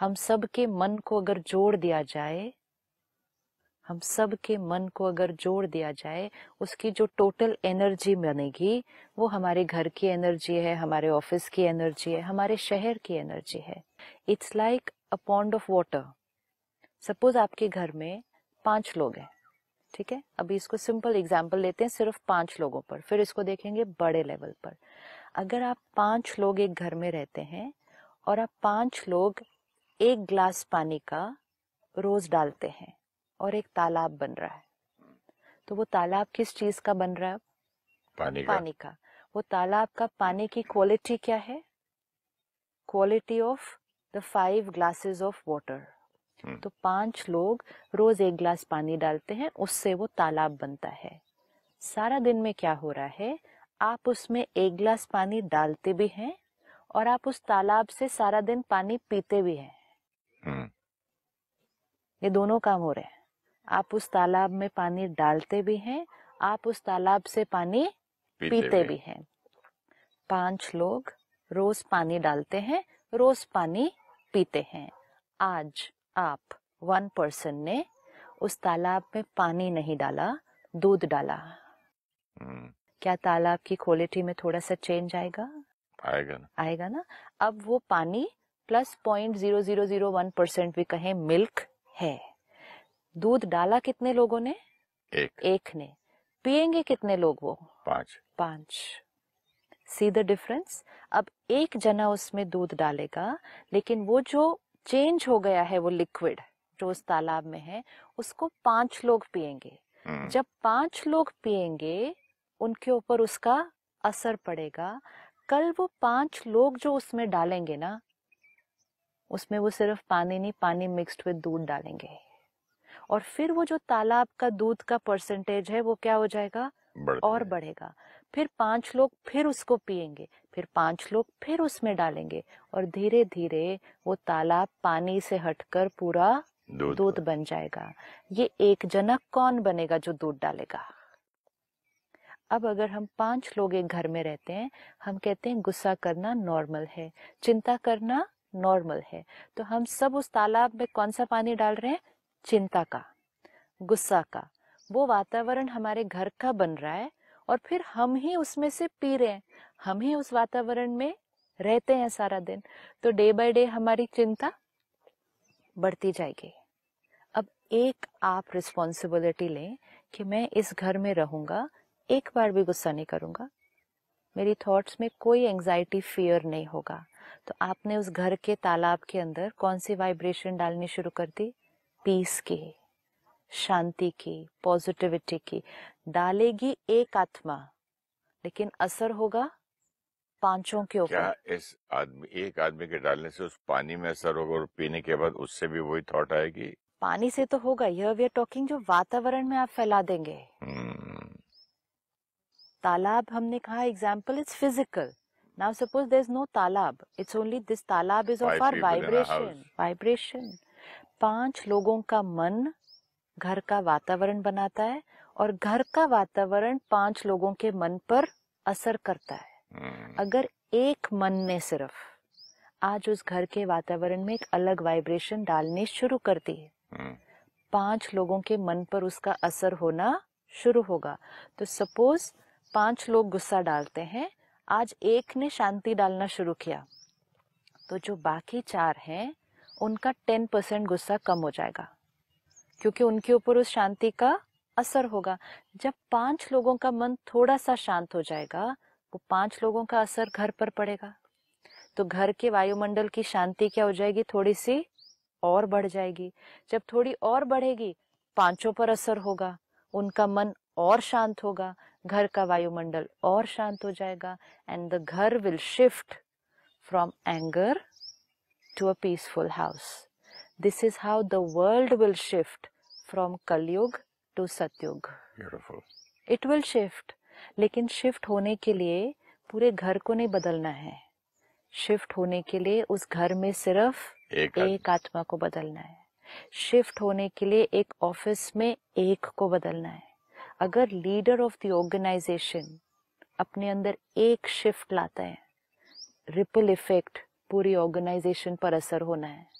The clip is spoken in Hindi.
हम सब के मन को अगर जोड़ दिया जाए हम सब के मन को अगर जोड़ दिया जाए उसकी जो टोटल एनर्जी बनेगी वो हमारे घर की एनर्जी है हमारे ऑफिस की एनर्जी है हमारे शहर की एनर्जी है it's like a pond of water suppose आपके घर में पांच लोग हैं ठीक है अभी इसको सिंपल एग्जाम्पल लेते हैं सिर्फ पांच लोगों पर फिर इसको देखेंगे बड़े लेवल पर अगर आप पांच लोग एक घर में रहते हैं और आप पांच लोग एक ग्लास पानी का रोज डालते हैं और एक तालाब बन रहा है तो वो तालाब किस चीज का बन रहा है पानी का पानी का वो तालाब का पानी की क्वालिटी क्या है quality of the five glasses of water तो पांच लोग रोज एक ग्लास पानी डालते हैं उससे वो तालाब बनता है सारा दिन में क्या हो रहा है आप उसमें एक ग्लास पानी डालते भी हैं और आप उस तालाब से सारा दिन पानी पीते भी हैं हम्म। ये दोनों काम हो रहे हैं आप उस तालाब में पानी डालते भी हैं आप उस तालाब से पानी पीते, पीते भी हैं पांच लोग रोज पानी डालते हैं रोज पानी पीते हैं आज आप वन पर्सन ने उस तालाब में पानी नहीं डाला दूध डाला हम्म। क्या तालाब की क्वालिटी में थोड़ा सा चेंज आएगा आएगा ना आएगा ना अब वो पानी plus point zero zero zero one percent भी कहें मिल्क है दूध डाला कितने लोगों ने एक एक ने पिएंगे कितने लोग वो पांच पांच सी द डिफरेंस अब एक जना उसमें दूध डालेगा लेकिन वो जो चेंज हो गया है वो लिक्विड जो उस तालाब में है उसको पांच लोग पिएंगे हम्म। जब पांच लोग पिएंगे उनके ऊपर उसका असर पड़ेगा कल वो पांच लोग जो उसमें डालेंगे ना उसमें वो सिर्फ पानी नहीं पानी मिक्स्ड विद दूध डालेंगे और फिर वो जो तालाब का दूध का परसेंटेज है वो क्या हो जाएगा और बढ़ेगा फिर पांच लोग फिर उसको पिएंगे फिर पांच लोग फिर उसमें डालेंगे और धीरे धीरे वो तालाब पानी से हटकर पूरा दूध बन जाएगा ये एक जनक कौन बनेगा जो दूध डालेगा अब अगर हम पांच लोग एक घर में रहते हैं हम कहते हैं गुस्सा करना नॉर्मल है चिंता करना नॉर्मल है तो हम सब उस तालाब में कौन सा पानी डाल रहे हैं चिंता का गुस्सा का वो वातावरण हमारे घर का बन रहा है और फिर हम ही उसमें से पी रहे हैं हम ही उस वातावरण में रहते हैं सारा दिन तो डे बाय डे हमारी चिंता बढ़ती जाएगी अब एक आप रिस्पॉन्सिबिलिटी लें कि मैं इस घर में रहूंगा एक बार भी गुस्सा नहीं करूंगा मेरी थॉट्स में कोई एंजाइटी फियर नहीं होगा तो आपने उस घर के तालाब के अंदर कौन सी वाइब्रेशन डालनी शुरू कर दी पीस की शांति की पॉजिटिविटी की डालेगी एक आत्मा लेकिन असर होगा पांचों के ऊपर क्या इस आदमी एक आदमी के डालने से उस पानी में असर होगा और पीने के बाद उससे भी वही थॉट आएगी पानी से तो होगा यह वी आर टॉकिंग जो वातावरण में आप फैला देंगे hmm. तालाब हमने कहा example is physical Now suppose there's no talab. It's only this talab is of our vibration. Vibration. पांच लोगों का मन घर का वातावरण बनाता है और घर का वातावरण पांच लोगों के मन पर असर करता है hmm. अगर एक मन ने सिर्फ आज उस घर के वातावरण में एक अलग वाइब्रेशन डालने शुरू कर दी है hmm. पांच लोगों के मन पर उसका असर होना शुरू होगा तो सपोज पांच लोग गुस्सा डालते हैं आज एक ने शांति डालना शुरू किया तो जो बाकी चार हैं उनका टेन परसेंट गुस्सा कम हो जाएगा क्योंकि उनके ऊपर उस शांति का असर होगा जब पांच लोगों का मन थोड़ा सा शांत हो जाएगा वो पांच लोगों का असर घर पर पड़ेगा तो घर के वायुमंडल की शांति क्या हो जाएगी थोड़ी सी और बढ़ जाएगी जब थोड़ी और बढ़ेगी पांचों पर असर होगा उनका मन और शांत होगा घर का वायुमंडल और शांत हो जाएगा एंड द घर will shift from anger to a peaceful house this is how the world will shift from Kalyug to Satyug it will shift लेकिन शिफ्ट होने के लिए पूरे घर को नहीं बदलना है शिफ्ट होने के लिए उस घर में सिर्फ एक, एक आत्मा को बदलना है शिफ्ट होने के लिए एक ऑफिस में एक को बदलना है अगर लीडर ऑफ द ऑर्गेनाइजेशन अपने अंदर एक शिफ्ट लाता है रिपल इफेक्ट पूरी ऑर्गेनाइजेशन पर असर होना है